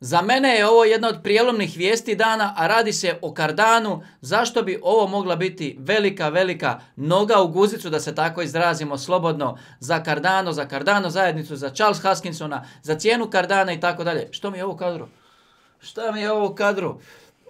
Za mene je ovo jedna od prijelomnih vijesti dana, a radi se o kardanu. Zašto bi ovo mogla biti velika, velika noga u guzicu, da se tako izrazimo slobodno, za kardano, za kardano zajednicu, za Charles Haskinsona, za cijenu kardana i tako dalje. Što mi je ovo kadru? Šta mi je ovo kadru?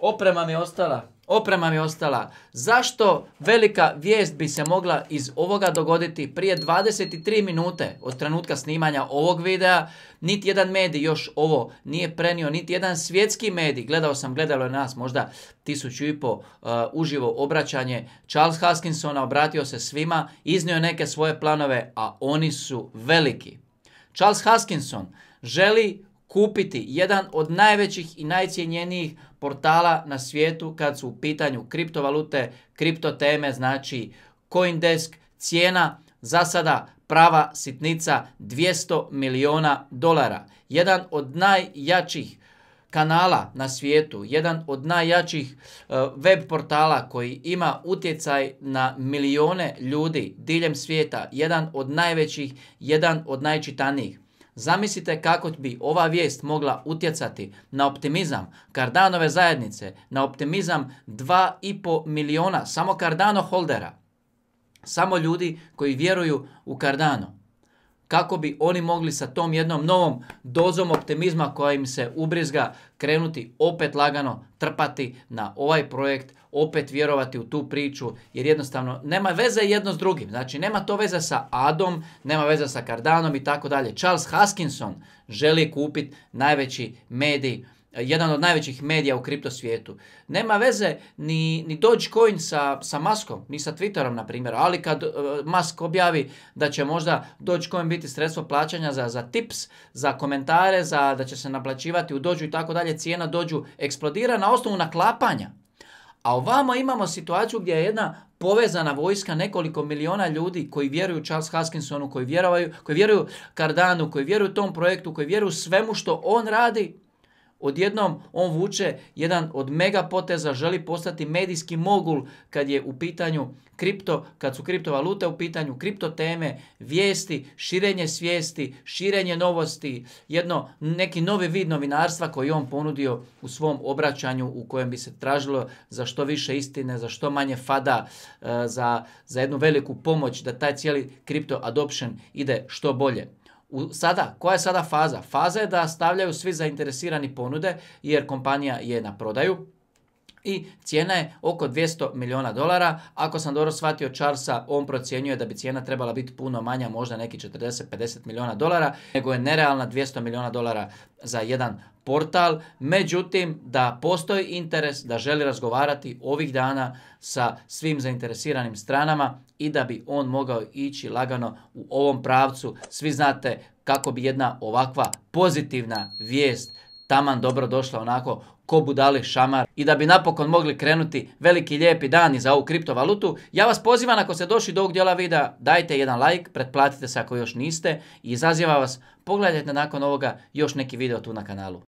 Oprema mi je ostala oprema mi ostala. Zašto velika vijest bi se mogla iz ovoga dogoditi prije 23 minute od trenutka snimanja ovog videa? Niti jedan medij još ovo nije prenio, niti jedan svjetski medij. Gledao sam, gledalo je nas možda tisuću i po e, uživo obraćanje. Charles Haskinsona obratio se svima, iznio neke svoje planove, a oni su veliki. Charles Haskinson želi kupiti jedan od najvećih i najcijenjenijih portala na svijetu kad su u pitanju kriptovalute, kriptoteme, znači Coindesk, cijena za sada prava sitnica 200 miliona dolara. Jedan od najjačih kanala na svijetu, jedan od najjačih e, web portala koji ima utjecaj na milijone ljudi diljem svijeta, jedan od najvećih, jedan od najčitanijih. Zamislite kako bi ova vijest mogla utjecati na optimizam Kardanove zajednice, na optimizam 2,5 miliona samo kardano holdera, samo ljudi koji vjeruju u kardano kako bi oni mogli sa tom jednom novom dozom optimizma koja im se ubrizga krenuti opet lagano trpati na ovaj projekt, opet vjerovati u tu priču, jer jednostavno nema veze jedno s drugim. Znači, nema to veze sa Adom, nema veze sa Cardanom i tako dalje. Charles Haskinson želi kupiti najveći medij E, jedan od najvećih medija u kripto svijetu. Nema veze ni, ni Dogecoin sa, sa Maskom, ni sa Twitterom na primjer, ali kad e, mask objavi da će možda Dogecoin biti sredstvo plaćanja za, za tips, za komentare, za da će se naplaćivati u Dođu i tako dalje, cijena Dođu eksplodira na osnovu naklapanja. A ovamo imamo situaciju gdje je jedna povezana vojska nekoliko miliona ljudi koji vjeruju Charles Haskinsonu, koji vjeruju, koji vjeruju Cardanu, koji vjeruju tom projektu, koji vjeruju svemu što on radi, Odjednom on vuče jedan od megapoteza želi postati medijski mogul kad je u pitanju kripto, kad su kriptovalute u pitanju, kripto teme, vijesti, širenje svijesti, širenje novosti, jedno neki novi vid novinarstva koji je on ponudio u svom obraćanju u kojem bi se tražilo za što više istine, za što manje fada, e, za, za jednu veliku pomoć da taj cijeli kripto adoption ide što bolje. U, sada, koja je sada faza? Faza je da stavljaju svi zainteresirani ponude jer kompanija je na prodaju, i cijena je oko 200 milijuna dolara. Ako sam dobro shvatio Charlesa, on procjenjuje da bi cijena trebala biti puno manja, možda neki 40-50 milijuna dolara, nego je nerealna 200 milijuna dolara za jedan portal. Međutim, da postoji interes, da želi razgovarati ovih dana sa svim zainteresiranim stranama i da bi on mogao ići lagano u ovom pravcu. Svi znate kako bi jedna ovakva pozitivna vijest taman dobro došla onako ko budale šamar i da bi napokon mogli krenuti veliki lijepi dan i za ovu kriptovalutu, ja vas pozivam ako ste došli do ovog dijela videa, dajte jedan like, pretplatite se ako još niste i izaziva vas, pogledajte nakon ovoga još neki video tu na kanalu.